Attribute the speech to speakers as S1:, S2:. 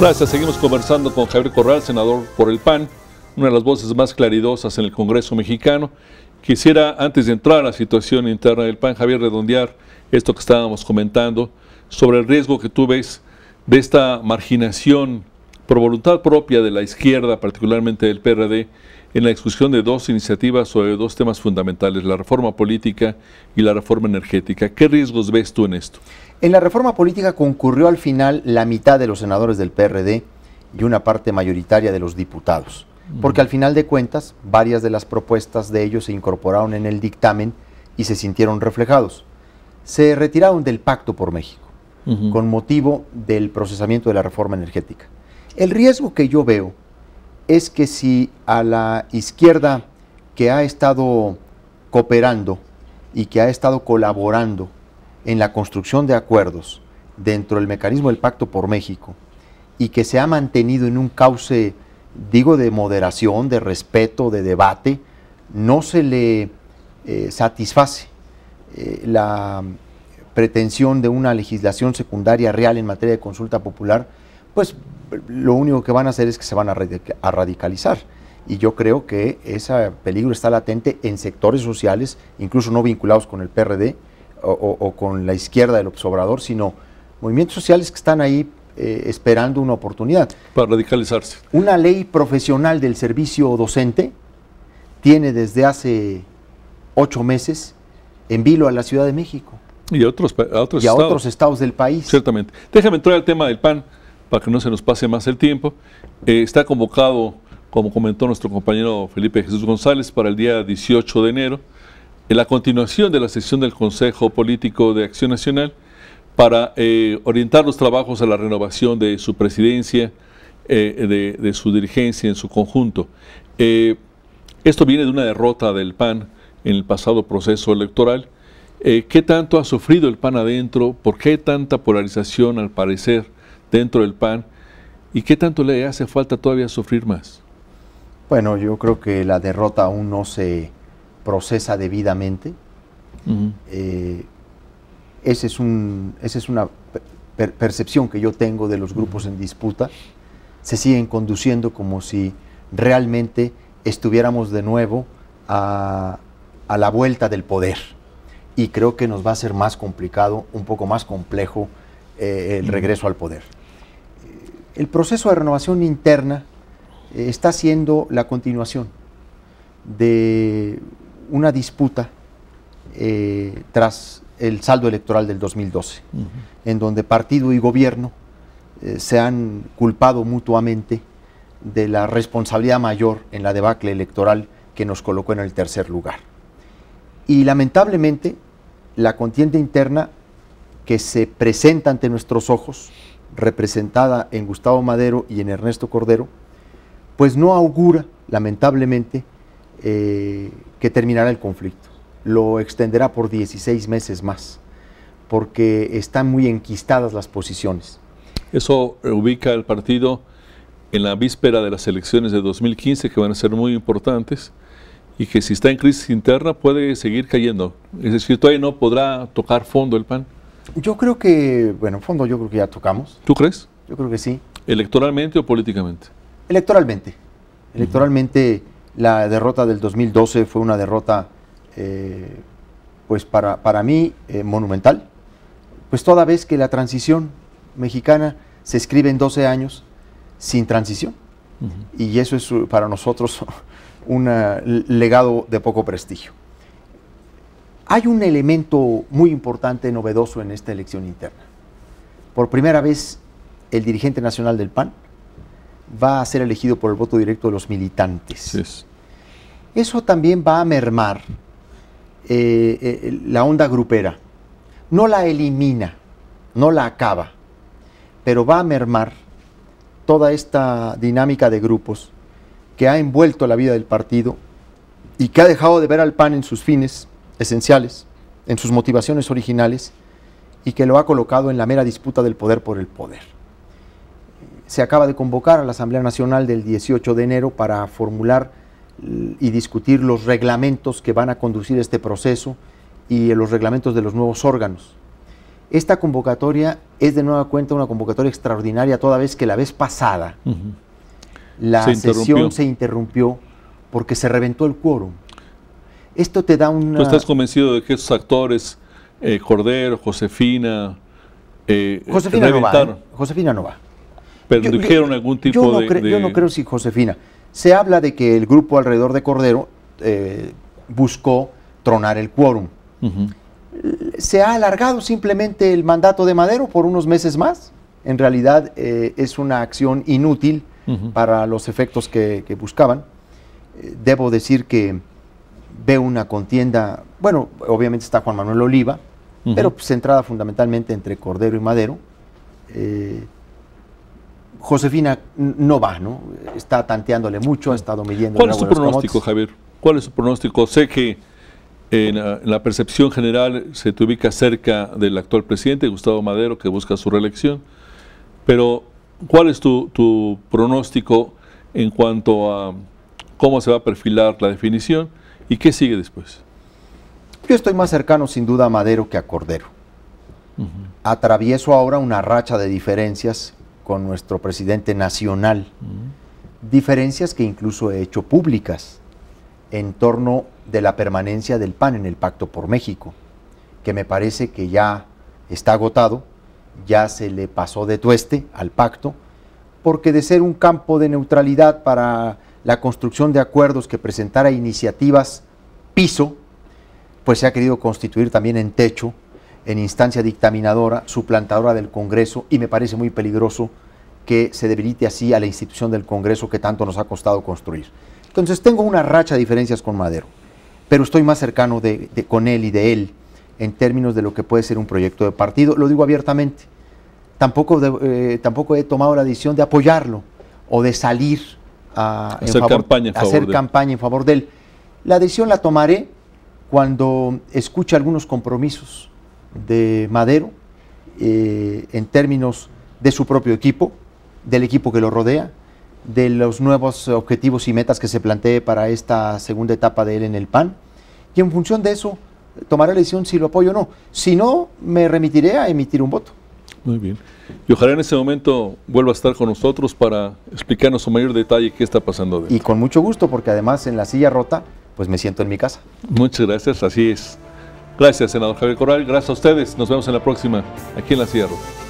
S1: Gracias. Seguimos conversando con Javier Corral, senador por el PAN, una de las voces más claridosas en el Congreso mexicano. Quisiera, antes de entrar a la situación interna del PAN, Javier, redondear esto que estábamos comentando sobre el riesgo que tú ves de esta marginación por voluntad propia de la izquierda, particularmente del PRD, en la discusión de dos iniciativas sobre dos temas fundamentales, la reforma política y la reforma energética. ¿Qué riesgos ves tú en esto?
S2: En la reforma política concurrió al final la mitad de los senadores del PRD y una parte mayoritaria de los diputados, porque al final de cuentas varias de las propuestas de ellos se incorporaron en el dictamen y se sintieron reflejados. Se retiraron del Pacto por México con motivo del procesamiento de la reforma energética. El riesgo que yo veo es que si a la izquierda que ha estado cooperando y que ha estado colaborando en la construcción de acuerdos dentro del mecanismo del Pacto por México y que se ha mantenido en un cauce, digo, de moderación, de respeto, de debate, no se le eh, satisface eh, la pretensión de una legislación secundaria real en materia de consulta popular, pues lo único que van a hacer es que se van a, radicalizar. Y yo creo que ese peligro está latente en sectores sociales, incluso no vinculados con el PRD o, con la izquierda del Obrador, sino movimientos sociales que están ahí eh, esperando una oportunidad.
S1: Para radicalizarse.
S2: Una ley profesional del servicio docente tiene desde hace ocho meses en vilo a la Ciudad de México.
S1: Y a otros, y a otros estados del país. Ciertamente. Déjame entrar al tema del PAN para que no se nos pase más el tiempo. Eh, está convocado, como comentó nuestro compañero Felipe Jesús González, para el día 18 de enero, en la continuación de la sesión del Consejo Político de Acción Nacional para eh, orientar los trabajos a la renovación de su presidencia, eh, de, de, su dirigencia en su conjunto. esto viene de una derrota del PAN en el pasado proceso electoral. ¿Qué tanto ha sufrido el PAN adentro? ¿Por qué tanta polarización al parecer? dentro del PAN. ¿Y qué tanto le hace falta todavía sufrir más?
S2: Bueno, yo creo que la derrota aún no se procesa debidamente. Eh, es esa es una percepción que yo tengo de los grupos en disputa. Se siguen conduciendo como si realmente estuviéramos de nuevo a, la vuelta del poder. Y creo que nos va a ser más complicado, un poco más complejo eh, el regreso al poder. El proceso de renovación interna eh, está siendo la continuación de una disputa eh, tras el saldo electoral del 2012, en donde partido y gobierno eh, se han culpado mutuamente de la responsabilidad mayor en la debacle electoral que nos colocó en el tercer lugar. Y lamentablemente, la contienda interna que se presenta ante nuestros ojos representada en Gustavo Madero y en Ernesto Cordero, pues no augura, lamentablemente, eh, que terminará el conflicto. Lo extenderá por 16 meses más, porque están muy enquistadas las posiciones.
S1: Eso ubica al partido en la víspera de las elecciones de 2015, que van a ser muy importantes, y que si está en crisis interna puede seguir cayendo. Es decir, todavía no podrá tocar fondo el PAN.
S2: Yo creo que, bueno, en fondo yo creo que ya tocamos. ¿Tú crees? Yo creo que sí.
S1: ¿Electoralmente o políticamente?
S2: Electoralmente. Electoralmente la derrota del 2012 fue una derrota,
S1: eh,
S2: pues para, para mí, eh, monumental. Pues toda vez que la transición mexicana se escribe en 12 años sin transición. Y eso es para nosotros un legado de poco prestigio. Hay un elemento muy importante, novedoso en esta elección interna. Por primera vez, el dirigente nacional del PAN va a ser elegido por el voto directo de los militantes. Eso también va a mermar eh, eh, la onda grupera. No la elimina, no la acaba, pero va a mermar toda esta dinámica de grupos que ha envuelto la vida del partido y que ha dejado de ver al PAN en sus fines esenciales en sus motivaciones originales y que lo ha colocado en la mera disputa del poder por el poder. Se acaba de convocar a la Asamblea Nacional del 18 de enero para formular mm, y discutir los reglamentos que van a conducir este proceso y eh, los reglamentos de los nuevos órganos. Esta convocatoria es de nueva cuenta una convocatoria extraordinaria, toda vez que la vez pasada la sesión se interrumpió porque se reventó el quórum. Esto te da una... ¿Tú estás
S1: convencido de que esos actores, eh, Cordero, Josefina... Eh, eh, Josefina, no va,
S2: Josefina no va.
S1: Pero dijeron algún tipo no de, Yo no creo
S2: si Josefina. Se habla de que el grupo alrededor de Cordero buscó tronar el quórum. Se ha alargado simplemente el mandato de Madero por unos meses más. En realidad es una acción inútil para los efectos que buscaban. debo decir que Ve una contienda, bueno, obviamente está Juan Manuel Oliva, pero pues, centrada fundamentalmente entre Cordero y Madero. Eh, Josefina no va, ¿no? Está tanteándole mucho, ha estado midiendo. ¿Cuál es su pronóstico,
S1: Javier? ¿Cuál es su pronóstico? Sé que en la, percepción general se te ubica cerca del actual presidente, Gustavo Madero, que busca su reelección, pero ¿cuál es tu, tu pronóstico en cuanto a cómo se va a perfilar la definición? ¿Y qué sigue después?
S2: Yo estoy más cercano sin duda a Madero que a Cordero. Atravieso ahora una racha de diferencias con nuestro presidente nacional, diferencias que incluso he hecho públicas en torno de la permanencia del PAN en el Pacto por México, que me parece que ya está agotado, ya se le pasó de tueste al pacto, porque de ser un campo de neutralidad para la construcción de acuerdos que presentara iniciativas piso, pues se ha querido constituir también en techo, en instancia dictaminadora, suplantadora del Congreso, y me parece muy peligroso que se debilite así a la institución del Congreso que tanto nos ha costado construir. Entonces tengo una racha de diferencias con Madero, pero estoy más cercano de, con él y de él en términos de lo que puede ser un proyecto de partido, lo digo abiertamente. Tampoco, eh, tampoco he tomado la decisión de apoyarlo o de salir a, hacer, campaña en favor de él. La decisión la tomaré cuando escuche algunos compromisos de Madero eh, en términos de su propio equipo, del equipo que lo rodea, de los nuevos objetivos y metas que se plantee para esta segunda etapa de él en el PAN. Y en función de eso, tomaré la decisión si lo apoyo o no. Si no, me remitiré a emitir un voto.
S1: Muy bien. Y ojalá en ese momento vuelva a estar con nosotros para explicarnos en mayor detalle qué está pasando. Y con mucho
S2: gusto, porque además en la silla rota, pues me siento en mi casa.
S1: Muchas gracias, así es. Gracias, senador Javier Corral. Gracias a ustedes. Nos vemos en la próxima, aquí en la silla rota.